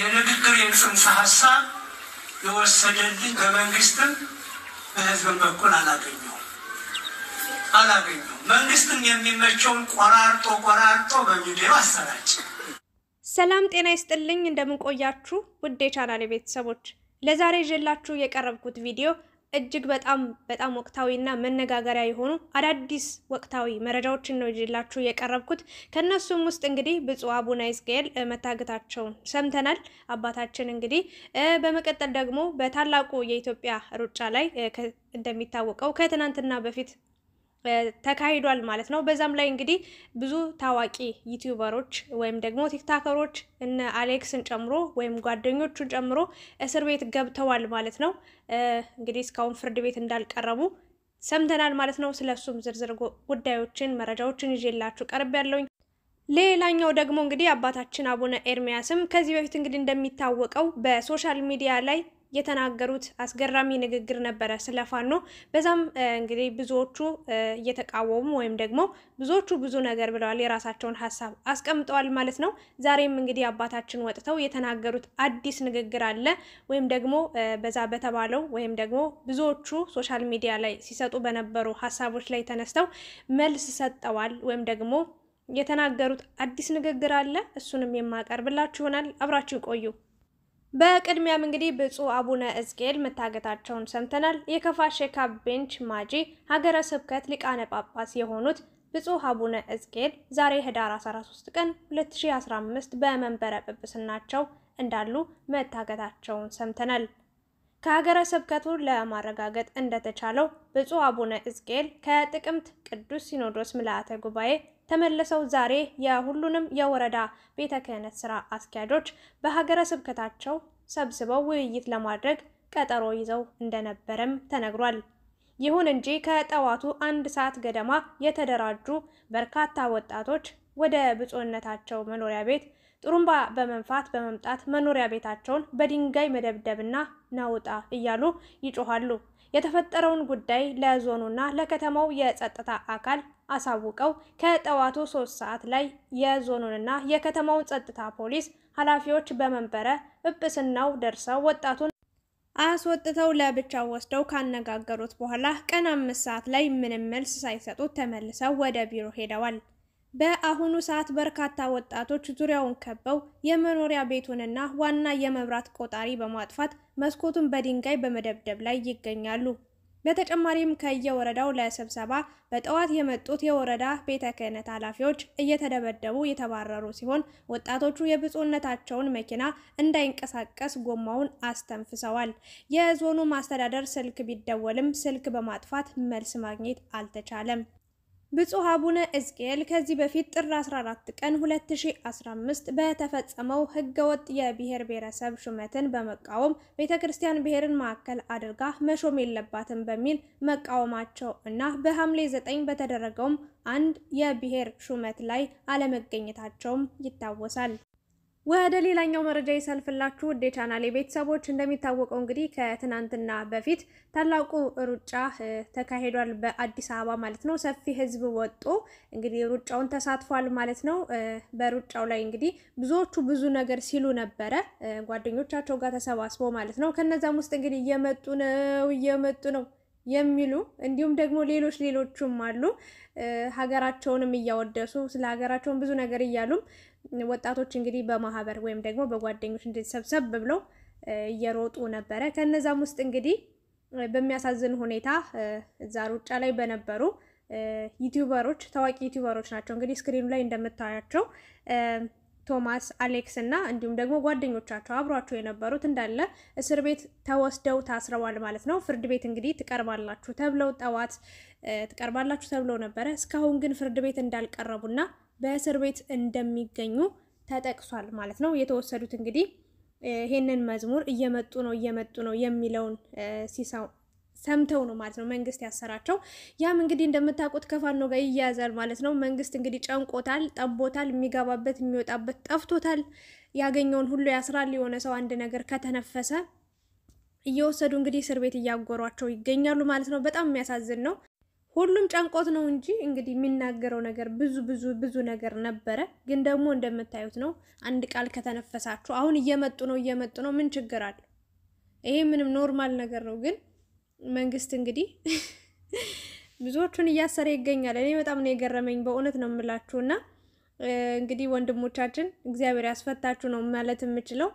የንግግር ጽንሰ ሀሳብ የወሰደልኝ በመንግስትም በህዝብን በኩል አላገኘው አላገኘው መንግስትም የሚመቸውን ቆራርጦ ቆራርጦ በሚዲያው አሰራጭ። ሰላም ጤና ይስጥልኝ። እንደምንቆያችሁ ውድ የቻናል ቤተሰቦች ለዛሬ ይዤላችሁ የቀረብኩት ቪዲዮ እጅግ በጣም በጣም እና መነጋገሪያ የሆኑ አዳዲስ ወቅታዊ መረጃዎችን ነው ይዤላችሁ የቀረብኩት። ከእነሱም ውስጥ እንግዲህ ብፁዕ አቡነ ሕዝቅኤል መታገታቸውን ሰምተናል። አባታችን እንግዲህ በመቀጠል ደግሞ በታላቁ የኢትዮጵያ ሩጫ ላይ እንደሚታወቀው ከትናንትና በፊት ተካሂዷል ማለት ነው። በዛም ላይ እንግዲህ ብዙ ታዋቂ ዩቲዩበሮች ወይም ደግሞ ቲክታከሮች እነ አሌክስን ጨምሮ ወይም ጓደኞቹን ጨምሮ እስር ቤት ገብተዋል ማለት ነው። እንግዲህ እስካሁን ፍርድ ቤት እንዳልቀረቡ ሰምተናል ማለት ነው። እሱም ዝርዝር ጉዳዮችን መረጃዎችን ይዤላችሁ ቀርብ ያለውኝ። ሌላኛው ደግሞ እንግዲህ አባታችን አቡነ ኤርሚያስም ከዚህ በፊት እንግዲህ እንደሚታወቀው በሶሻል ሚዲያ ላይ የተናገሩት አስገራሚ ንግግር ነበረ ስለ ፋኖ። በዛም እንግዲህ ብዙዎቹ እየተቃወሙ ወይም ደግሞ ብዙዎቹ ብዙ ነገር ብለዋል፣ የራሳቸውን ሀሳብ አስቀምጠዋል ማለት ነው። ዛሬም እንግዲህ አባታችን ወጥተው የተናገሩት አዲስ ንግግር አለ ወይም ደግሞ በዛ በተባለው ወይም ደግሞ ብዙዎቹ ሶሻል ሚዲያ ላይ ሲሰጡ በነበሩ ሀሳቦች ላይ ተነስተው መልስ ሰጠዋል ወይም ደግሞ የተናገሩት አዲስ ንግግር አለ። እሱንም የማቀርብላችሁ ይሆናል። አብራችሁ ቆዩ። በቅድሚያም እንግዲህ ብፁዕ አቡነ ሕዝቅኤል መታገታቸውን ሰምተናል። የከፋ ሼካ ቤንች ማጂ ሀገረ ስብከት ሊቃነ ጳጳስ የሆኑት ብፁዕ አቡነ ሕዝቅኤል ዛሬ ህዳር 13 ቀን 2015 በመንበረ ጵጵስናቸው እንዳሉ መታገታቸውን ሰምተናል። ከሀገረ ስብከቱ ለማረጋገጥ እንደተቻለው ብፁዕ አቡነ ሕዝቅኤል ከጥቅምት ቅዱስ ሲኖዶስ ምልአተ ጉባኤ ተመልሰው ዛሬ የሁሉንም የወረዳ ቤተ ክህነት ስራ አስኪያጆች በሀገረ ስብከታቸው ሰብስበው ውይይት ለማድረግ ቀጠሮ ይዘው እንደነበረም ተነግሯል። ይሁን እንጂ ከጠዋቱ አንድ ሰዓት ገደማ የተደራጁ በርካታ ወጣቶች ወደ ብፁዕነታቸው መኖሪያ ቤት ጥሩምባ በመንፋት በመምጣት መኖሪያ ቤታቸውን በድንጋይ መደብደብና ናውጣ እያሉ ይጮኋሉ። የተፈጠረውን ጉዳይ ለዞኑና ለከተማው የጸጥታ አካል አሳውቀው ከጠዋቱ ሶስት ሰዓት ላይ የዞኑንና የከተማውን ጸጥታ ፖሊስ ኃላፊዎች በመንበረ ጵጵስናው ደርሰው ወጣቱን አስወጥተው ለብቻው ወስደው ካነጋገሩት በኋላ ቀን አምስት ሰዓት ላይ ምንም መልስ ሳይሰጡት ተመልሰው ወደ ቢሮ ሄደዋል። በአሁኑ ሰዓት በርካታ ወጣቶች ዙሪያውን ከበው የመኖሪያ ቤቱንና ዋና የመብራት ቆጣሪ በማጥፋት መስኮቱን በድንጋይ በመደብደብ ላይ ይገኛሉ። በተጨማሪም ከየወረዳው ለስብሰባ በጠዋት የመጡት የወረዳ ቤተ ክህነት ኃላፊዎች እየተደበደቡ የተባረሩ ሲሆን ወጣቶቹ የብፁዕነታቸውን መኪና እንዳይንቀሳቀስ ጎማውን አስተንፍሰዋል። የዞኑ ማስተዳደር ስልክ ቢደወልም ስልክ በማጥፋት መልስ ማግኘት አልተቻለም። ብፁዕ አቡነ ሕዝቅኤል ከዚህ በፊት ጥር 14 ቀን 2015 በተፈጸመው ህገወጥ የብሔር ብሔረሰብ ሹመትን በመቃወም ቤተ ክርስቲያን ብሔርን ማዕከል አድርጋ መሾም የለባትም በሚል መቃወማቸው እና በሐምሌ 9 በተደረገውም አንድ የብሔር ሹመት ላይ አለመገኘታቸውም ይታወሳል። ወደ ሌላኛው መረጃ ይሰልፍላችሁ ውድ የቻናሌ ቤተሰቦች፣ እንደሚታወቀው እንግዲህ ከትናንትና በፊት ታላቁ ሩጫ ተካሂዷል፣ በአዲስ አበባ ማለት ነው። ሰፊ ህዝብ ወጦ እንግዲህ ሩጫውን ተሳትፏል ማለት ነው። በሩጫው ላይ እንግዲህ ብዙዎቹ ብዙ ነገር ሲሉ ነበረ፣ ጓደኞቻቸው ጋር ተሰባስበው ማለት ነው። ከነዛም ውስጥ እንግዲህ እየመጡ ነው እየመጡ ነው የሚሉ እንዲሁም ደግሞ ሌሎች ሌሎችም አሉ። ሀገራቸውንም እያወደሱ ስለ ሀገራቸውን ብዙ ነገር እያሉም ወጣቶች እንግዲህ በማህበር ወይም ደግሞ በጓደኞች እንደሰብሰብ ብለው እየሮጡ ነበረ። ከነዛም ውስጥ እንግዲህ በሚያሳዝን ሁኔታ እዛ ሩጫ ላይ በነበሩ ዩቲዩበሮች ታዋቂ ዩቲዩበሮች ናቸው እንግዲህ ስክሪኑ ላይ እንደምታያቸው ቶማስ፣ አሌክስ እና እንዲሁም ደግሞ ጓደኞቻቸው አብሯቸው የነበሩት እንዳለ እስር ቤት ተወስደው ታስረዋል ማለት ነው። ፍርድ ቤት እንግዲህ ትቀርባላችሁ ተብለው ጠዋት ትቀርባላችሁ ተብለው ነበረ። እስካሁን ግን ፍርድ ቤት እንዳልቀረቡና በእስር ቤት እንደሚገኙ ተጠቅሷል ማለት ነው። የተወሰዱት እንግዲህ ይህንን መዝሙር እየመጡ ነው እየመጡ ነው የሚለውን ሲሰው ሰምተው ነው ማለት ነው መንግስት ያሰራቸው። ያም እንግዲህ እንደምታውቁት ከፋኖ ጋር ይያያዛል ማለት ነው። መንግስት እንግዲህ ጨንቆታል፣ ጠቦታል፣ የሚገባበት የሚወጣበት ጠፍቶታል። ያገኘውን ሁሉ ያስራል። የሆነ ሰው አንድ ነገር ከተነፈሰ እየወሰዱ እንግዲህ እስር ቤት እያጎሯቸው ይገኛሉ ማለት ነው። በጣም የሚያሳዝን ነው። ሁሉም ጨንቆት ነው እንጂ እንግዲህ የሚናገረው ነገር ብዙ ብዙ ብዙ ነገር ነበረ። ግን ደግሞ እንደምታዩት ነው። አንድ ቃል ከተነፈሳችሁ አሁን እየመጡ ነው እየመጡ ነው። ምን ችግር አለ? ይሄ ምንም ኖርማል ነገር ነው ግን መንግስት እንግዲህ ብዙዎቹን እያሰረ ይገኛል። እኔ በጣም ነው የገረመኝ በእውነት ነው የምላችሁ። እና እንግዲህ ወንድሞቻችን እግዚአብሔር ያስፈታችሁ ነው ማለት የምችለው፣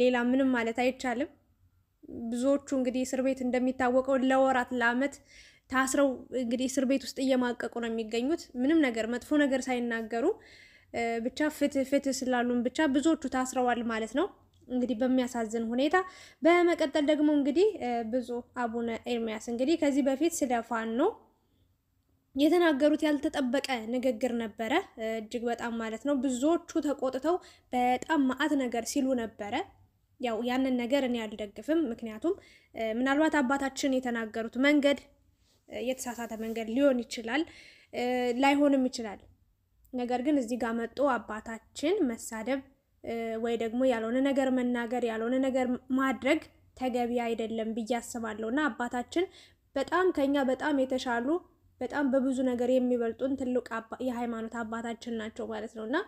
ሌላ ምንም ማለት አይቻልም። ብዙዎቹ እንግዲህ እስር ቤት እንደሚታወቀው ለወራት ለአመት ታስረው እንግዲህ እስር ቤት ውስጥ እየማቀቁ ነው የሚገኙት ምንም ነገር መጥፎ ነገር ሳይናገሩ ብቻ ፍትህ ፍትህ ስላሉን ብቻ ብዙዎቹ ታስረዋል ማለት ነው። እንግዲህ በሚያሳዝን ሁኔታ በመቀጠል ደግሞ እንግዲህ ብፁዕ አቡነ ኤርሚያስ እንግዲህ ከዚህ በፊት ስለ ፋኖ ነው የተናገሩት ያልተጠበቀ ንግግር ነበረ። እጅግ በጣም ማለት ነው ብዙዎቹ ተቆጥተው በጣም መዓት ነገር ሲሉ ነበረ። ያው ያንን ነገር እኔ አልደግፍም። ምክንያቱም ምናልባት አባታችን የተናገሩት መንገድ የተሳሳተ መንገድ ሊሆን ይችላል፣ ላይሆንም ይችላል። ነገር ግን እዚህ ጋር መጦ አባታችን መሳደብ ወይ ደግሞ ያልሆነ ነገር መናገር ያልሆነ ነገር ማድረግ ተገቢ አይደለም ብዬ አስባለሁ እና አባታችን በጣም ከኛ በጣም የተሻሉ በጣም በብዙ ነገር የሚበልጡን ትልቅ የሃይማኖት አባታችን ናቸው ማለት ነው እና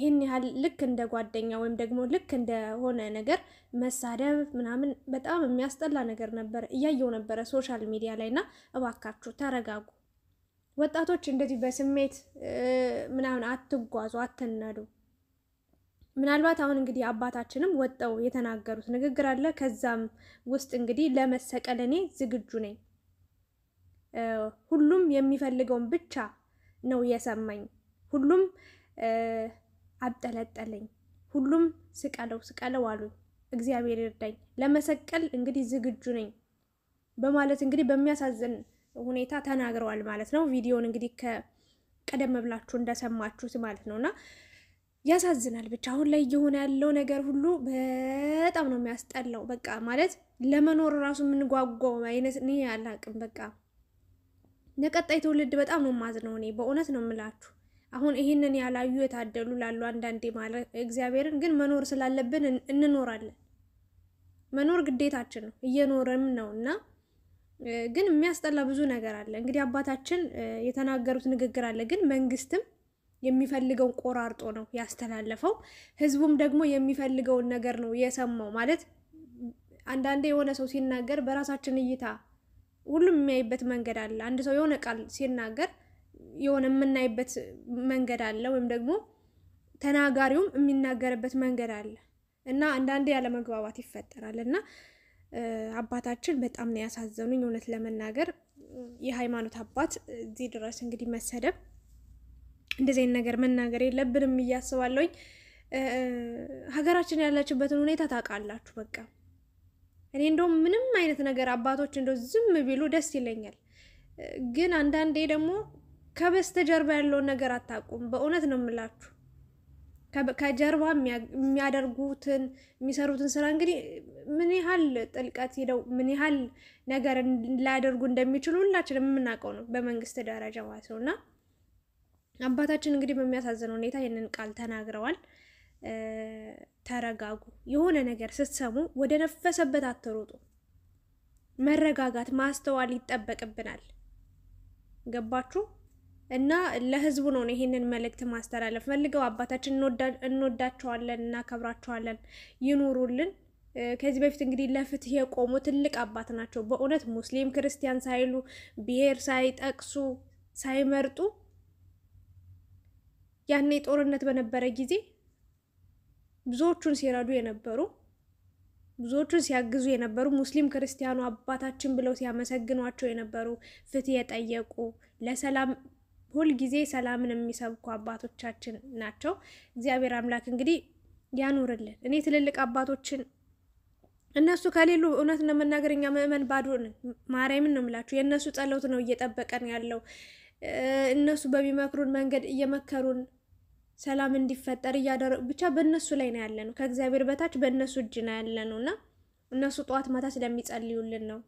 ይህን ያህል ልክ እንደ ጓደኛ ወይም ደግሞ ልክ እንደሆነ ነገር መሳደብ ምናምን በጣም የሚያስጠላ ነገር ነበር፣ እያየው ነበረ ሶሻል ሚዲያ ላይ እና እባካችሁ ተረጋጉ ወጣቶች፣ እንደዚህ በስሜት ምናምን አትጓዙ፣ አትነዱ። ምናልባት አሁን እንግዲህ አባታችንም ወጠው የተናገሩት ንግግር አለ። ከዛም ውስጥ እንግዲህ ለመሰቀል እኔ ዝግጁ ነኝ፣ ሁሉም የሚፈልገውን ብቻ ነው የሰማኝ፣ ሁሉም አብጠለጠለኝ፣ ሁሉም ስቀለው ስቀለው አሉኝ፣ እግዚአብሔር ይርዳኝ፣ ለመሰቀል እንግዲህ ዝግጁ ነኝ በማለት እንግዲህ በሚያሳዝን ሁኔታ ተናግረዋል ማለት ነው። ቪዲዮን እንግዲህ ከቀደም ብላችሁ እንደሰማችሁት ማለት ነውና ያሳዝናል። ብቻ አሁን ላይ እየሆነ ያለው ነገር ሁሉ በጣም ነው የሚያስጠላው። በቃ ማለት ለመኖር እራሱ የምንጓጓው አይነት እኔ አላቅም። በቃ ለቀጣይ ትውልድ በጣም ነው የማዝነው እኔ በእውነት ነው የምላችሁ። አሁን ይህንን ያላዩ የታደሉ ላሉ አንዳንዴ ማለት እግዚአብሔርን ግን መኖር ስላለብን እንኖራለን። መኖር ግዴታችን ነው፣ እየኖርም ነው እና ግን የሚያስጠላ ብዙ ነገር አለ። እንግዲህ አባታችን የተናገሩት ንግግር አለ ግን መንግስትም የሚፈልገውን ቆራርጦ ነው ያስተላለፈው። ህዝቡም ደግሞ የሚፈልገውን ነገር ነው የሰማው። ማለት አንዳንዴ የሆነ ሰው ሲናገር በራሳችን እይታ ሁሉም የሚያይበት መንገድ አለ። አንድ ሰው የሆነ ቃል ሲናገር የሆነ የምናይበት መንገድ አለ፣ ወይም ደግሞ ተናጋሪውም የሚናገርበት መንገድ አለ እና አንዳንዴ ያለመግባባት ይፈጠራል እና አባታችን በጣም ነው ያሳዘኑኝ። እውነት ለመናገር የሃይማኖት አባት እዚህ ድረስ እንግዲህ መሰደብ እንደዚህ ነገር መናገር የለብንም እያስባለሁኝ። ሀገራችን ያለችበትን ሁኔታ ታውቃላችሁ። በቃ እኔ እንደውም ምንም አይነት ነገር አባቶች እንደው ዝም ቢሉ ደስ ይለኛል። ግን አንዳንዴ ደግሞ ከበስተጀርባ ያለውን ነገር አታውቁም። በእውነት ነው የምላችሁ። ከጀርባ የሚያደርጉትን የሚሰሩትን ስራ እንግዲህ ምን ያህል ጥልቀት ሄደው ምን ያህል ነገር ሊያደርጉ እንደሚችሉ ሁላችንም የምናውቀው ነው፣ በመንግስት ደረጃ ማለት ነው እና አባታችን እንግዲህ በሚያሳዝን ሁኔታ ይህንን ቃል ተናግረዋል። ተረጋጉ። የሆነ ነገር ስትሰሙ ወደ ነፈሰበት አትሮጡ። መረጋጋት፣ ማስተዋል ይጠበቅብናል። ገባችሁ? እና ለህዝቡ ነው ይሄንን መልእክት ማስተላለፍ ፈልገው። አባታችን እንወዳቸዋለን፣ እናከብራቸዋለን፣ ይኑሩልን። ከዚህ በፊት እንግዲህ ለፍትህ የቆሙ ትልቅ አባት ናቸው። በእውነት ሙስሊም ክርስቲያን ሳይሉ ብሔር ሳይጠቅሱ ሳይመርጡ ያኔ ጦርነት በነበረ ጊዜ ብዙዎቹን ሲረዱ የነበሩ ብዙዎቹን ሲያግዙ የነበሩ ሙስሊም ክርስቲያኑ አባታችን ብለው ሲያመሰግኗቸው የነበሩ ፍትህ የጠየቁ ለሰላም ሁልጊዜ ሰላምን የሚሰብኩ አባቶቻችን ናቸው። እግዚአብሔር አምላክ እንግዲህ ያኑርልን። እኔ ትልልቅ አባቶችን እነሱ ከሌሉ እውነት ነው እኛ ምእመን ባዶ ነን። ማርያምን ነው የምላችሁ። የእነሱ ጸሎት ነው እየጠበቀን ያለው። እነሱ በሚመክሩን መንገድ እየመከሩን ሰላም እንዲፈጠር እያደረጉ ብቻ በእነሱ ላይ ነው ያለ ነው። ከእግዚአብሔር በታች በእነሱ እጅ ነው ያለ ነው እና እነሱ ጠዋት ማታ ስለሚጸልዩልን ነው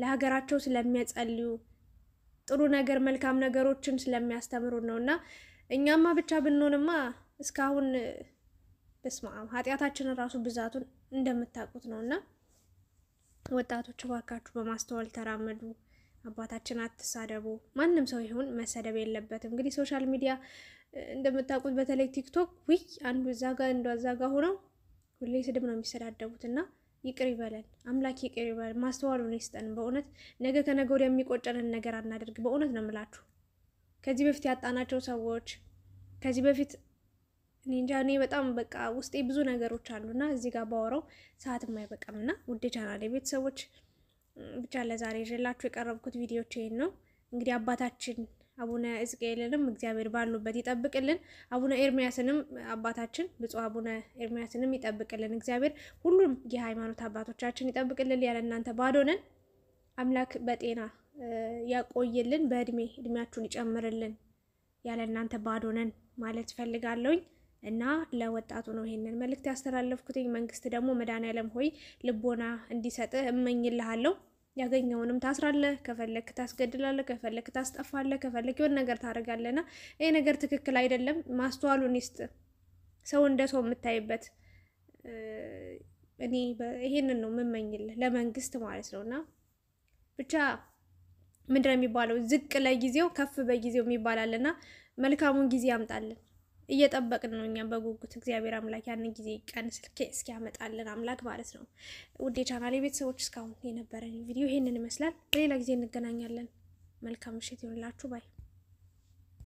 ለሀገራቸው ስለሚያጸልዩ ጥሩ ነገር መልካም ነገሮችን ስለሚያስተምሩ ነው እና እኛማ ብቻ ብንሆንማ እስካሁን በስመ ኃጢአታችንን ራሱ ብዛቱን እንደምታውቁት ነው እና ወጣቶች እባካችሁ በማስተዋል ተራመዱ። አባታችን አትሳደቡ። ማንም ሰው ይሁን መሰደብ የለበትም። እንግዲህ ሶሻል ሚዲያ እንደምታውቁት በተለይ ቲክቶክ ውይ አንዱ እዛ ጋ አንዱ እዛ ጋ ሆነው ሁሌ ስድብ ነው የሚሰዳደቡት እና ይቅር ይበለን አምላክ ይቅር ይበለን። ማስተዋሉን ይስጠን። በእውነት ነገ ከነገ ወዲያ የሚቆጨንን ነገር አናደርግ። በእውነት ነው የምላችሁ። ከዚህ በፊት ያጣናቸው ሰዎች ከዚህ በፊት እንጃ እኔ በጣም በቃ ውስጤ ብዙ ነገሮች አሉና እዚህ ጋር ባወራው ሰዓትም አይበቃምና ውድ ቻናል ቤተሰቦች ብቻ ለዛሬ ይዤላችሁ የቀረብኩት ቪዲዮች ይሄን ነው እንግዲህ አባታችን አቡነ እዝቅኤልንም እግዚአብሔር ባሉበት ይጠብቅልን። አቡነ ኤርሚያስንም አባታችን ብፁዕ አቡነ ኤርሚያስንም ይጠብቅልን። እግዚአብሔር ሁሉም የሃይማኖት አባቶቻችን ይጠብቅልን። ያለ እናንተ ባዶ ነን። አምላክ በጤና ያቆይልን፣ በእድሜ እድሜያችሁን ይጨምርልን። ያለ እናንተ ባዶ ነን ማለት ፈልጋለሁኝ። እና ለወጣቱ ነው ይሄንን መልእክት ያስተላለፍኩትኝ። መንግስት ደግሞ መድኃኔዓለም ሆይ ልቦና እንዲሰጥህ እመኝልሃለሁ። ያገኘውንም ታስራለህ፣ ከፈለክ ታስገድላለህ፣ ከፈለክ ታስጠፋለህ፣ ከፈለክ የሆነ ነገር ታደርጋለህና ይሄ ነገር ትክክል አይደለም። ማስተዋሉን ይስጥ ሰው እንደ ሰው የምታይበት እኔ ይሄንን ነው የምመኝልህ ለመንግስት ማለት ነው። እና ብቻ ምንድነው የሚባለው ዝቅ ለጊዜው ከፍ በጊዜው የሚባላል የሚባላልና መልካሙን ጊዜ ያምጣልን። እየጠበቅን ነው እኛም በጉጉት እግዚአብሔር አምላክ ያንን ጊዜ ቀን ስልክ እስኪያመጣልን አምላክ ማለት ነው። ውዴ ቻናሌ ቤተሰቦች እስካሁን የነበረን ቪዲዮ ይሄንን ይመስላል። በሌላ ጊዜ እንገናኛለን። መልካም ምሽት ይሁንላችሁ ባይ